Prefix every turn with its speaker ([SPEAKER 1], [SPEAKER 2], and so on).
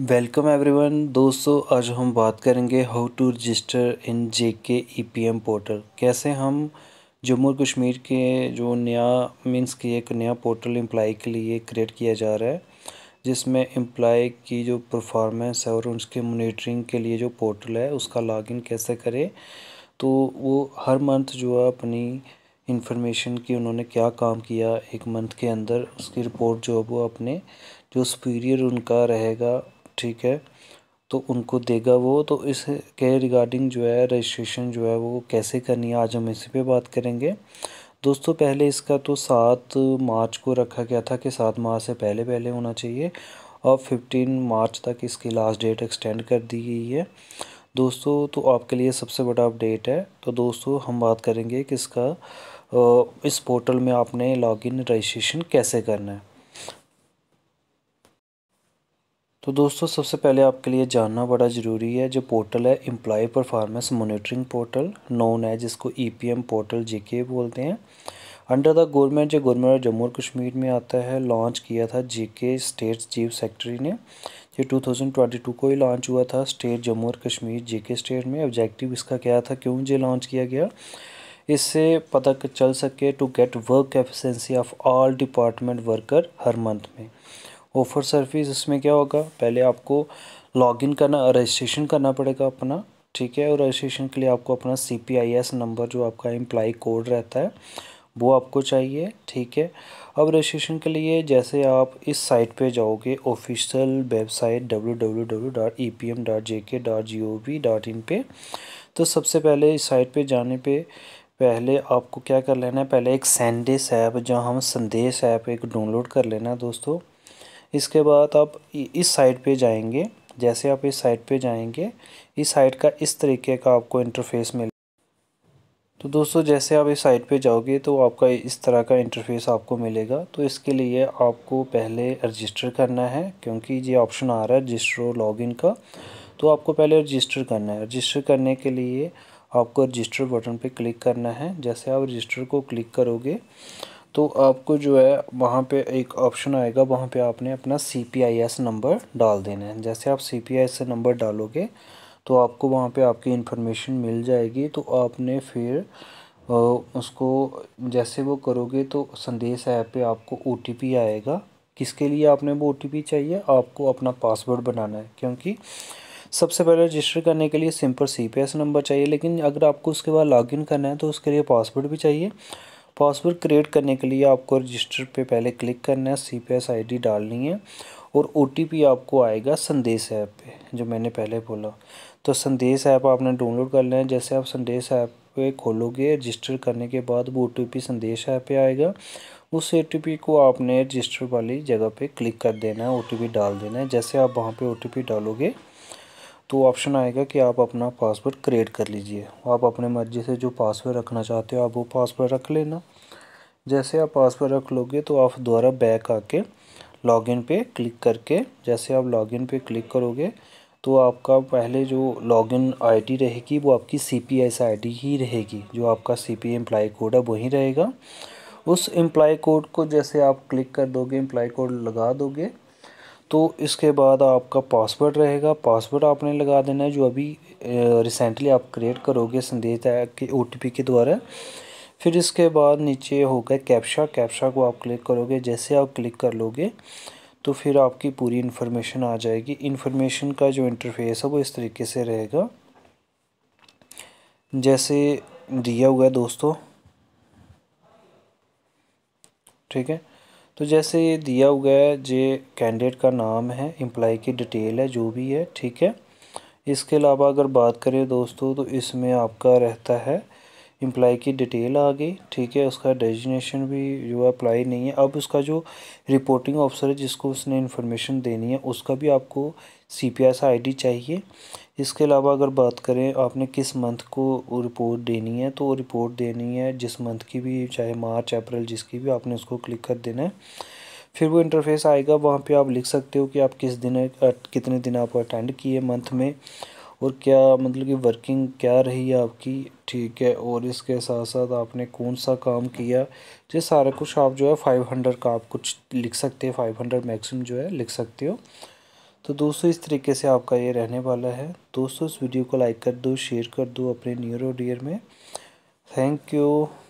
[SPEAKER 1] welcome everyone दोस्तों आज हम बात करेंगे how to register in J K E P M portal कैसे हम जम्मू और कश्मीर के जो नया मीन्स कि एक नया पोर्टल एम्प्लाई के लिए क्रिएट किया जा रहा है जिसमें एम्प्लाई की जो परफॉर्मेंस है और उसके मोनिटरिंग के लिए जो पोर्टल है उसका लॉगिन कैसे करें तो वो हर मंथ जो है अपनी इंफॉर्मेशन की उन्होंने क्या काम किया एक मंथ के अंदर उसकी रिपोर्ट जो है वो अपने जो सुपीरियर उनका रहेगा ठीक है तो उनको देगा वो तो इस के रिगार्डिंग जो है रजिस्ट्रेशन जो है वो कैसे करनी है आज हम इसी पे बात करेंगे दोस्तों पहले इसका तो सात मार्च को रखा गया था कि सात मार्च से पहले पहले होना चाहिए और फिफ्टीन मार्च तक इसकी लास्ट डेट एक्सटेंड कर दी गई है दोस्तों तो आपके लिए सबसे बड़ा अपडेट है तो दोस्तों हम बात करेंगे कि इसका इस पोर्टल में आपने लॉगिन रजिस्ट्रेशन कैसे करना है तो दोस्तों सबसे पहले आपके लिए जानना बड़ा ज़रूरी है जो पोर्टल है employ performance monitoring portal known है जिसको ईपीएम पोर्टल जीके बोलते हैं अंडर द गवर्नमेंट जो गवर्नमेंट जम्मू और कश्मीर में आता है लॉन्च किया था के स्टेट चीफ सेक्रेटरी ने ट्वेंटी 2022 को ही लॉन्च हुआ था स्टेट जम्मू और कश्मीर के स्टेट में ऑब्जेक्टिव इसका क्या था क्यों जो लॉन्च किया गया इससे पता चल सके to get work efficiency of all department worker हर मंथ में ऑफर सर्विस इसमें क्या होगा पहले आपको लॉगिन करना रजिस्ट्रेशन करना पड़ेगा अपना ठीक है और रजिस्ट्रेशन के लिए आपको अपना C P I S number जो आपका एम्प्लाई कोड रहता है वो आपको चाहिए ठीक है अब रजिस्ट्रेशन के लिए जैसे आप इस साइट पे जाओगे official website W W W dot E P M dot J K dot G O V dot in पर तो सबसे पहले इस साइट पे जाने पे पहले आपको क्या कर लेना है पहले एक सैंडेस ऐप जहाँ हम संदेश ऐप एक डाउनलोड कर लेना है दोस्तों इसके बाद आप इस साइड पे जाएंगे जैसे आप इस साइड पे जाएंगे इस साइड का इस तरीके का आपको इंटरफेस मिल तो दोस्तों जैसे आप इस साइट पे जाओगे तो आपका इस तरह का इंटरफेस आपको मिलेगा तो इसके लिए आपको पहले रजिस्टर करना है क्योंकि ये ऑप्शन आ रहा है रजिस्टर लॉगिन का तो आपको पहले रजिस्टर करना है रजिस्टर करने के लिए आपको रजिस्टर बटन पे क्लिक करना है जैसे आप रजिस्टर को क्लिक करोगे तो आपको जो है वहाँ पे एक ऑप्शन आएगा वहाँ पे आपने अपना C P I S number डाल देना है जैसे आप C P I S number डालोगे तो आपको वहाँ पे आपकी इन्फॉर्मेशन मिल जाएगी तो आपने फिर उसको जैसे वो करोगे तो संदेश ऐप पे आपको ओ टी पी आएगा किसके लिए आपने वो ओ टी पी चाहिए आपको अपना पासवर्ड बनाना है क्योंकि सबसे पहले रजिस्टर करने के लिए simple C P S number चाहिए लेकिन अगर आपको उसके बाद लॉगिन करना है तो उसके लिए पासवर्ड भी चाहिए पासवर्ड क्रिएट करने के लिए आपको रजिस्टर पे पहले क्लिक करना है C P S I D डालनी है और ओ टी पी आपको आएगा संदेश ऐप पे जो मैंने पहले बोला तो संदेश ऐप आपने डाउनलोड कर लेना है जैसे आप संदेश ऐप पे खोलोगे रजिस्टर करने के बाद वो O T P Sandesh app पे आएगा उस ओ टी पी को आपने रजिस्टर वाली जगह पे क्लिक कर देना है ओ टी पी डाल देना है जैसे आप वहाँ पे ओ टी पी डालोगे तो ऑप्शन आएगा कि आप अपना पासवर्ड क्रिएट कर लीजिए आप अपने मर्ज़ी से जो पासवर्ड रखना चाहते हो आप वो पासवर्ड रख लेना जैसे आप पासवर्ड रख लोगे तो आप दोबारा बैक आके लॉगिन पे क्लिक करके जैसे आप लॉगिन पे क्लिक करोगे तो आपका पहले जो लॉगिन आईडी रहेगी वो आपकी सी पी एस आई ही रहेगी जो आपका सी पी एम्प्लॉय कोड है वही रहेगा उस एम्प्लॉय कोड को जैसे आप क्लिक कर दोगे एम्प्लॉय कोड लगा दोगे तो इसके बाद आपका पासवर्ड रहेगा पासवर्ड आपने लगा देना है जो अभी रिसेंटली आप क्रिएट करोगे संदेश के ओ के द्वारा फिर इसके बाद नीचे होगा कैप्शा कैप्शा को आप क्लिक करोगे जैसे आप क्लिक कर लोगे तो फिर आपकी पूरी इन्फॉर्मेशन आ जाएगी इन्फॉर्मेशन का जो इंटरफेस है वो इस तरीके से रहेगा जैसे दिया हुआ है दोस्तों ठीक है तो जैसे ये दिया हुआ है जे कैंडिडेट का नाम है एम्प्लाई की डिटेल है जो भी है ठीक है इसके अलावा अगर बात करें दोस्तों तो इसमें आपका रहता है एम्प्लाई की डिटेल आ गई ठीक है उसका डेजिनेशन भी जो अप्लाई नहीं है अब उसका जो रिपोर्टिंग ऑफिसर है जिसको उसने इन्फॉर्मेशन देनी है उसका भी आपको C P S I D चाहिए इसके अलावा अगर बात करें आपने किस मंथ को रिपोर्ट देनी है तो रिपोर्ट देनी है जिस मंथ की भी चाहे मार्च अप्रैल जिसकी भी आपने उसको क्लिक कर देना है फिर वो इंटरफेस आएगा वहाँ पे आप लिख सकते हो कि आप किस दिन कितने दिन आप अटेंड किए मंथ में और क्या मतलब कि वर्किंग क्या रही है आपकी ठीक है और इसके साथ साथ आपने कौन सा काम किया ये सारा कुछ आप जो है फाइव हंड्रेड का आप कुछ लिख सकते हो फाइव हंड्रेड मैक्सिमम जो है लिख सकते हो तो दोस्तों इस तरीके से आपका ये रहने वाला है दोस्तों इस वीडियो को लाइक कर दो शेयर कर दो अपने नियर और डियर में थैंक यू